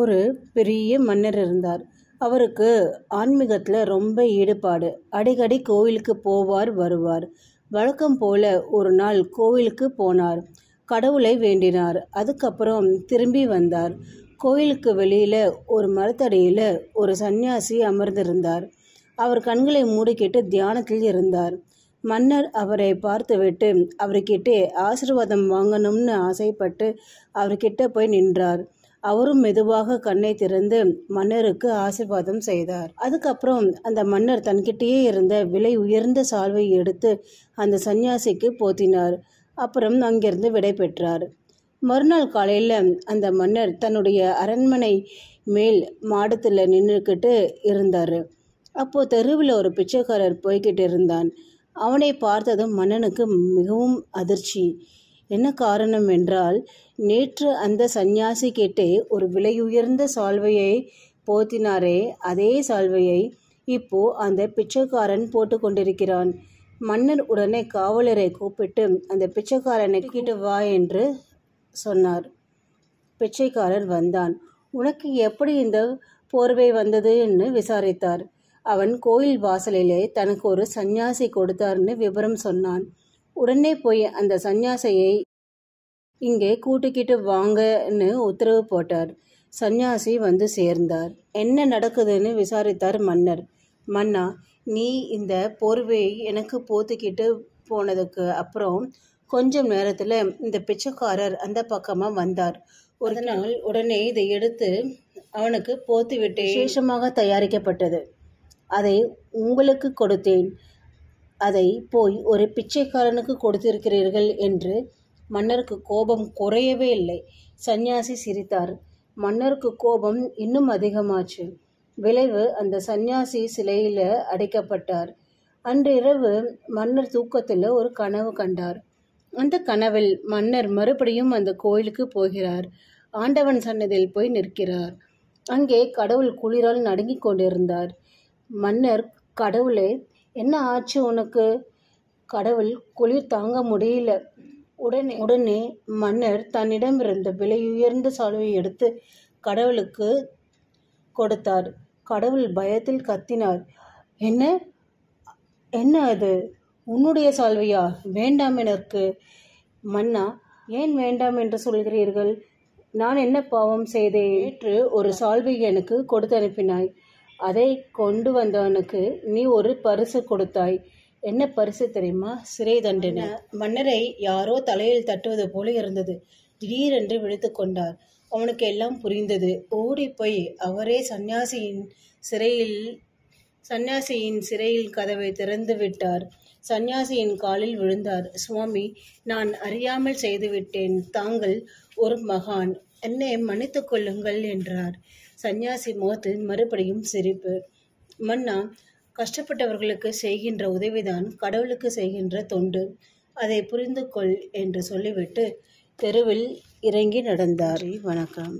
ஒரு பெரிய மன்னர் இருந்தார் அவருக்கு ஆன்மீகத்தில் ரொம்ப ஈடுபாடு அடிக்கடி கோவிலுக்கு போவார் வருவார் வழக்கம் போல ஒரு நாள் கோவிலுக்கு போனார் கடவுளை வேண்டினார் அதுக்கப்புறம் திரும்பி வந்தார் கோயிலுக்கு வெளியில் ஒரு மரத்தடியில் ஒரு சந்நியாசி அமர்ந்திருந்தார் அவர் கண்களை மூடிக்கிட்டு தியானத்தில் இருந்தார் மன்னர் அவரை பார்த்துவிட்டு அவர்கிட்ட ஆசிர்வாதம் வாங்கணும்னு ஆசைப்பட்டு அவர்கிட்ட போய் நின்றார் அவரும் மெதுவாக கண்ணை திறந்து மன்னருக்கு ஆசிர்வாதம் செய்தார் அதுக்கப்புறம் அந்த மன்னர் தன்கிட்டேயே இருந்த விலை உயர்ந்த சால்வை எடுத்து அந்த சன்னியாசிக்கு போத்தினார் அப்புறம் அங்கிருந்து விடை பெற்றார் மறுநாள் காலையில் அந்த மன்னர் தன்னுடைய அரண்மனை மேல் மாடத்தில் நின்றுக்கிட்டு இருந்தார் அப்போது தெருவில் ஒரு பிச்சைக்காரர் போய்கிட்டு இருந்தான் அவனை பார்த்ததும் மன்னனுக்கு மிகவும் அதிர்ச்சி என்ன காரணம் என்றால் நேற்று அந்த சந்நியாசி கேட்டு ஒரு விலையுயர்ந்த சால்வையை போத்தினாரே அதே சால்வையை இப்போ அந்த பிச்சைக்காரன் போட்டு கொண்டிருக்கிறான் மன்னர் உடனே காவலரை கூப்பிட்டு அந்த பிச்சைக்காரனை கிட்ட வா என்று சொன்னார் பிச்சைக்காரர் வந்தான் உனக்கு எப்படி இந்த போர்வை வந்தது என்று விசாரித்தார் அவன் கோயில் வாசலிலே தனக்கு ஒரு சந்நியாசி கொடுத்தார்னு விவரம் சொன்னான் உடனே போய் அந்த சந்நியாசியை இங்கே கூட்டிக்கிட்டு வாங்கன்னு உத்தரவு போட்டார் சந்நியாசி வந்து சேர்ந்தார் என்ன நடக்குதுன்னு விசாரித்தார் மன்னர் மன்னா நீ இந்த போர்வையை எனக்கு போத்திக்கிட்டு போனதுக்கு அப்புறம் கொஞ்சம் நேரத்தில் இந்த பிச்சைக்காரர் அந்த பக்கமாக வந்தார் ஒரு நாள் உடனே இதை எடுத்து அவனுக்கு போத்துவிட்டு விசேஷமாக தயாரிக்கப்பட்டது அதை உங்களுக்கு கொடுத்தேன் அதை போய் ஒரு பிச்சைக்காரனுக்கு கொடுத்திருக்கிறீர்கள் என்று மன்னருக்கு கோபம் குறையவே இல்லை சந்நியாசி சிரித்தார் மன்னருக்கு கோபம் இன்னும் அதிகமாச்சு விளைவு அந்த சந்நியாசி சிலையில் அடைக்கப்பட்டார் அன்று இரவு மன்னர் தூக்கத்தில் ஒரு கனவு கண்டார் அந்த கனவில் மன்னர் மறுபடியும் அந்த கோயிலுக்கு போகிறார் ஆண்டவன் சன்னதியில் போய் நிற்கிறார் அங்கே கடவுள் குளிரால் நடுங்கிக் கொண்டிருந்தார் மன்னர் கடவுளை என்ன ஆச்சு உனக்கு கடவுள் குளிர் தாங்க முடியல உடனே உடனே மன்னர் தன்னிடம் இருந்த விலையுயர்ந்த சாலையை எடுத்து கடவுளுக்கு கொடுத்தார் கடவுள் பயத்தில் கத்தினார் என்ன என்ன அது உன்னுடைய சால்வையா வேண்டாம் எனக்கு மன்னா ஏன் வேண்டாம் என்று சொல்கிறீர்கள் நான் என்ன பாவம் செய்தேன் நேற்று ஒரு சால்வை எனக்கு கொடுத்து அனுப்பினாய் அதை கொண்டு வந்தவனுக்கு நீ ஒரு பரிசு கொடுத்தாய் என்ன பரிசு தெரியுமா சிறை தண்டனை மன்னரை யாரோ தலையில் தட்டுவது போல இருந்தது திடீரென்று விழித்து கொண்டார் அவனுக்கு எல்லாம் புரிந்தது ஓடி போய் அவரே சந்நியாசியின் சிறையில் சந்நியாசியின் சிறையில் கதவை திறந்து விட்டார் சந்நியாசியின் காலில் விழுந்தார் சுவாமி நான் அறியாமல் செய்துவிட்டேன் தாங்கள் ஒரு மகான் என்னை மன்னித்து கொள்ளுங்கள் என்றார் சந்நியாசி முகத்தில் மறுபடியும் சிரிப்பு மன்னா கஷ்டப்பட்டவர்களுக்கு செய்கின்ற உதவிதான் கடவுளுக்கு செய்கின்ற தொண்டு அதை புரிந்து கொள் என்று சொல்லிவிட்டு தெருவில் இறங்கி நடந்தார் வணக்கம்